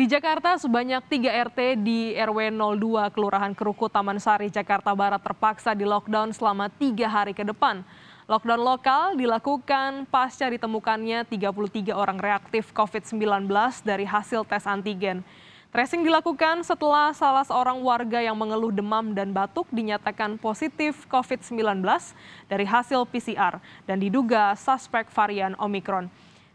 Di Jakarta, sebanyak 3 RT di RW 02 Kelurahan Keruku Taman Sari, Jakarta Barat terpaksa di lockdown selama tiga hari ke depan. Lockdown lokal dilakukan pasca ditemukannya 33 orang reaktif COVID-19 dari hasil tes antigen. Tracing dilakukan setelah salah seorang warga yang mengeluh demam dan batuk dinyatakan positif COVID-19 dari hasil PCR dan diduga suspek varian Omikron.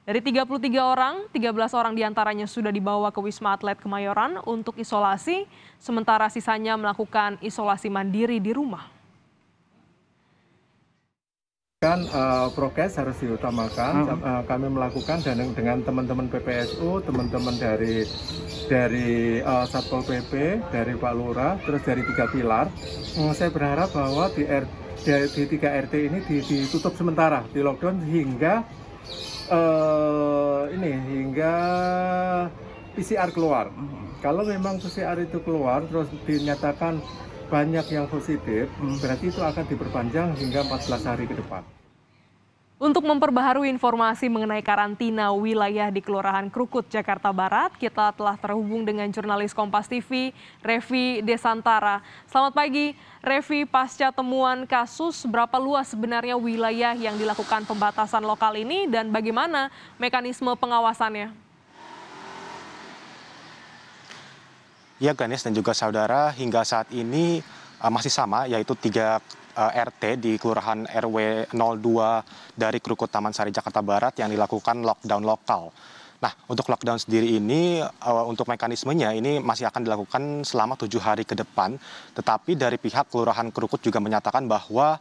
Dari 33 orang, 13 orang diantaranya sudah dibawa ke Wisma Atlet Kemayoran untuk isolasi, sementara sisanya melakukan isolasi mandiri di rumah. Kan uh, eh, prokes harus diutamakan. Hmm. Uh, kami melakukan dan dengan teman-teman PPSU, teman-teman dari dari uh, Satpol PP, dari Pak Lurah, terus dari tiga pilar. Uh, saya berharap bahwa di, R, di, di 3 RT ini ditutup sementara, di lockdown hingga uh, ini hingga PCR keluar. Hmm. Kalau memang PCR itu keluar terus dinyatakan banyak yang positif, hmm. berarti itu akan diperpanjang hingga 14 hari ke depan. Untuk memperbaharui informasi mengenai karantina wilayah di Kelurahan Krukut, Jakarta Barat, kita telah terhubung dengan jurnalis Kompas TV, Revi Desantara. Selamat pagi, Revi. Pasca temuan kasus, berapa luas sebenarnya wilayah yang dilakukan pembatasan lokal ini dan bagaimana mekanisme pengawasannya? Ya Ganes dan juga saudara, hingga saat ini Eh, masih sama yaitu tiga eh, RT di kelurahan RW 02 dari Krukut Taman Sari Jakarta Barat yang dilakukan lockdown lokal. Nah, untuk lockdown sendiri ini, eh, untuk mekanismenya ini masih akan dilakukan selama tujuh hari ke depan. Tetapi dari pihak Kelurahan Krukut juga menyatakan bahwa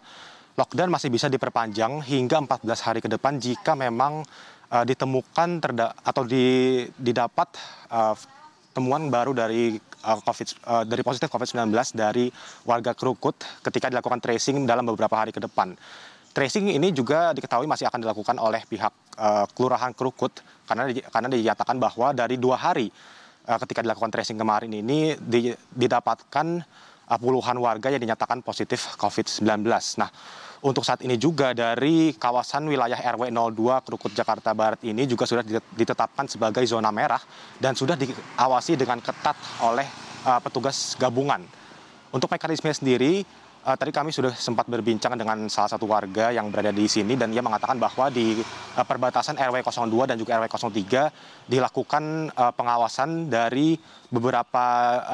lockdown masih bisa diperpanjang hingga 14 hari ke depan jika memang ditemukan terda atau didapat temuan baru dari Eh, COVID eh, dari positif covid 19 dari warga kerukut ketika dilakukan tracing dalam beberapa hari ke depan tracing ini juga diketahui masih akan dilakukan oleh pihak uh, kelurahan kerukut karena karena dinyatakan bahwa dari dua hari uh, ketika dilakukan tracing kemarin ini didapatkan Ah, puluhan warga yang dinyatakan positif COVID-19. Nah, untuk saat ini juga dari kawasan wilayah RW 02 Krukut Jakarta Barat ini juga sudah ditetapkan sebagai zona merah dan sudah diawasi dengan ketat oleh uh, petugas gabungan. Untuk mekanisme sendiri uh, tadi kami sudah sempat berbincang dengan salah satu warga yang berada di sini dan ia mengatakan bahwa di uh, perbatasan RW 02 dan juga RW 03 dilakukan uh, pengawasan dari beberapa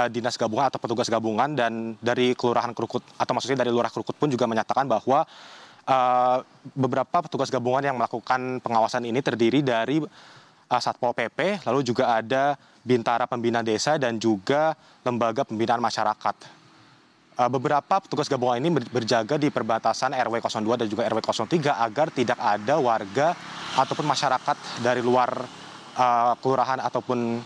uh, dinas gabungan atau petugas gabungan dan dari kelurahan Krukut atau maksudnya dari lurah Krukut pun juga menyatakan bahwa Uh, beberapa petugas gabungan yang melakukan pengawasan ini terdiri dari uh, Satpol PP, lalu juga ada Bintara Pembina Desa dan juga Lembaga Pembinaan Masyarakat. Eh, beberapa petugas gabungan ini berjaga di perbatasan rw dua dan juga rw tiga agar tidak ada warga ataupun masyarakat dari luar eh, kelurahan ataupun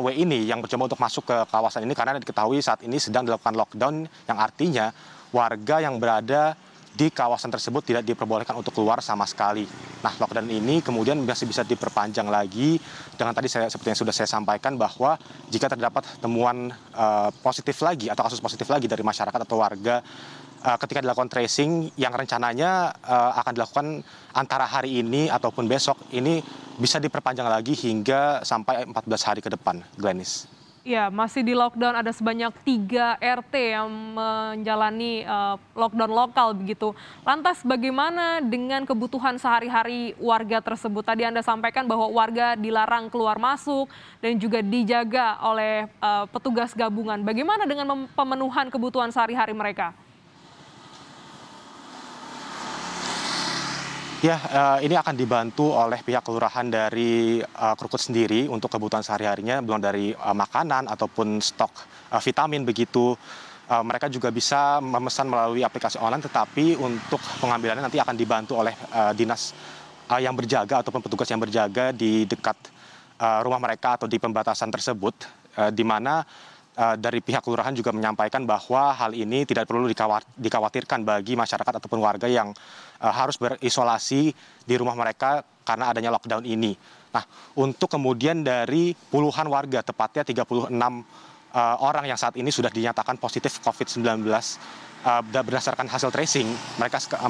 rw ini yang bercoba untuk masuk ke kawasan ini karena diketahui saat ini sedang dilakukan lockdown yang artinya warga yang berada di kawasan tersebut tidak diperbolehkan untuk keluar sama sekali. Nah, lockdown ini kemudian masih bisa diperpanjang lagi dengan tadi saya seperti yang sudah saya sampaikan bahwa jika terdapat temuan uh, positif lagi atau kasus positif lagi dari masyarakat atau warga eh, ketika dilakukan tracing yang rencananya uh, akan dilakukan antara hari ini ataupun besok ini bisa diperpanjang lagi hingga sampai 14 hari ke depan, Glenis. Ya, masih di lockdown ada sebanyak tiga RT yang menjalani uh, lockdown lokal begitu. Lantas bagaimana dengan kebutuhan sehari-hari warga tersebut? Tadi Anda sampaikan bahwa warga dilarang keluar masuk dan juga dijaga oleh uh, petugas gabungan. Bagaimana dengan pemenuhan kebutuhan sehari-hari mereka? Ya, eh, ini akan dibantu oleh pihak kelurahan dari eh, Krukut sendiri untuk kebutuhan sehari-harinya, belum dari eh, makanan ataupun stok vitamin begitu uh, mereka juga bisa memesan melalui aplikasi online tetapi untuk pengambilannya nanti akan dibantu oleh uh, dinas uh, yang berjaga ataupun petugas yang berjaga di dekat uh, rumah mereka atau di pembatasan tersebut uh, di mana Eh, dari pihak kelurahan juga menyampaikan bahwa hal ini tidak perlu dikhawatirkan bagi masyarakat ataupun warga yang eh, harus berisolasi di rumah mereka karena adanya lockdown ini. Nah, untuk kemudian dari puluhan warga, tepatnya 36 eh, orang yang saat ini sudah dinyatakan positif COVID-19 berdasarkan hasil tracing,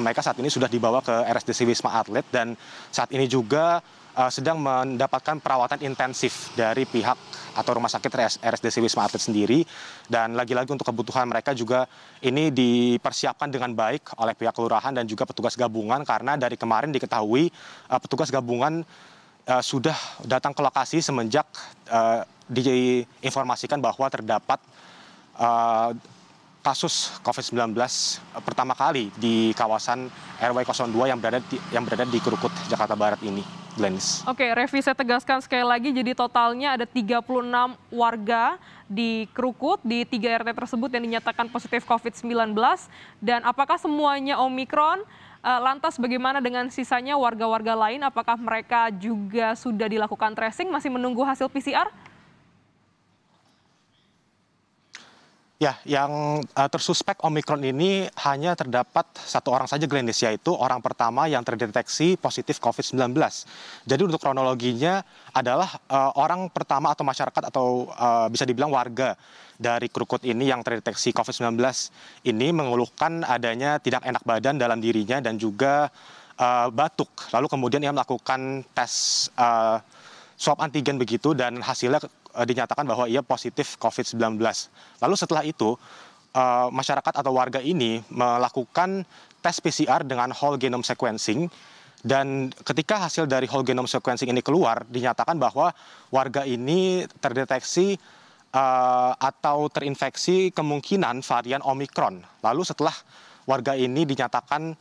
mereka saat ini sudah dibawa ke RSDC Wisma Atlet dan saat ini juga Eh, sedang mendapatkan perawatan intensif dari pihak atau rumah sakit RSDC Wisma Atlet sendiri dan lagi-lagi untuk kebutuhan mereka juga ini dipersiapkan dengan baik oleh pihak kelurahan dan juga petugas gabungan karena dari kemarin diketahui eh, petugas gabungan eh, sudah datang ke lokasi semenjak diinformasikan bahwa terdapat kasus COVID-19 pertama kali di kawasan RW 02 yang berada di, yang berada di Kerukut Jakarta Barat ini. Glenis. Oke, Revi saya tegaskan sekali lagi, jadi totalnya ada 36 warga di Krukut, di tiga RT tersebut yang dinyatakan positif COVID-19. Dan apakah semuanya Omikron? Eh, lantas bagaimana dengan sisanya warga-warga lain? Apakah mereka juga sudah dilakukan tracing, masih menunggu hasil PCR? Ya, yang uh, tersuspek Omikron ini hanya terdapat satu orang saja Glendes, yaitu orang pertama yang terdeteksi positif COVID-19. Jadi untuk kronologinya adalah uh, orang pertama atau masyarakat atau uh, bisa dibilang warga dari Krukut ini yang terdeteksi COVID-19 ini mengeluhkan adanya tidak enak badan dalam dirinya dan juga uh, batuk. Lalu kemudian ia melakukan tes uh, swab antigen begitu dan hasilnya eh, dinyatakan bahwa ia positif COVID-19. Lalu setelah itu eh, masyarakat atau warga ini melakukan tes PCR dengan whole genome sequencing dan ketika hasil dari whole genome sequencing ini keluar dinyatakan bahwa warga ini terdeteksi eh, atau terinfeksi kemungkinan varian Omicron. Lalu setelah warga ini dinyatakan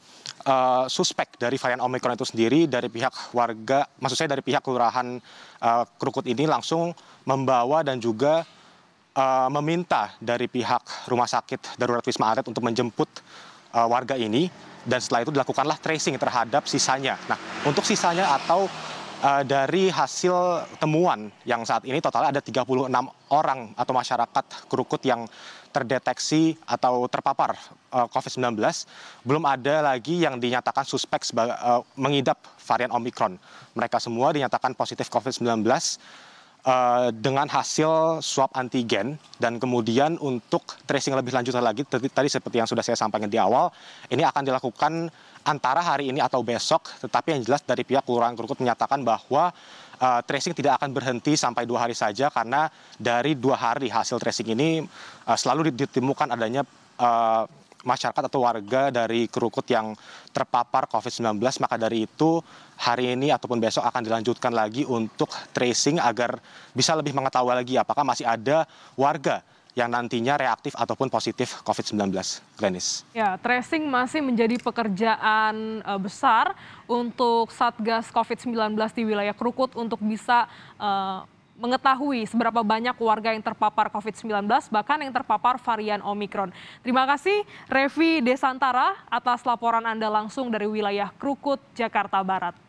eh, suspek dari varian omikron itu sendiri dari pihak warga maksud saya dari pihak kelurahan eh, krukut ini langsung membawa dan juga eh, meminta dari pihak rumah sakit darurat Wisma Atlet untuk menjemput warga ini dan setelah itu dilakukanlah tracing terhadap sisanya. Nah, untuk sisanya atau Eh, dari hasil temuan yang saat ini totalnya ada tiga puluh enam orang atau masyarakat kerukut yang terdeteksi atau terpapar eh, covid 19 belum ada lagi yang dinyatakan suspek eh, mengidap varian omikron mereka semua dinyatakan positif covid 19 Eh, dengan hasil swab antigen dan kemudian untuk tracing lebih lanjut lagi tadi seperti yang sudah saya sampaikan di awal ini akan dilakukan antara hari ini atau besok tetapi yang jelas dari pihak kelurahan Krukut menyatakan bahwa uh, tracing tidak akan berhenti sampai dua hari saja karena dari dua hari hasil tracing ini uh, selalu ditemukan adanya uh, masyarakat atau warga dari kerukut yang terpapar COVID-19 maka dari itu hari ini ataupun besok akan dilanjutkan lagi untuk tracing agar bisa lebih mengetahui lagi apakah masih ada warga yang nantinya reaktif ataupun positif COVID-19. Glenis. Ya, tracing masih menjadi pekerjaan e, besar untuk Satgas COVID-19 di wilayah Krukut untuk bisa uh, mengetahui seberapa banyak warga yang terpapar COVID-19, bahkan yang terpapar varian Omikron. Terima kasih Revi Desantara atas laporan Anda langsung dari wilayah Krukut, Jakarta Barat.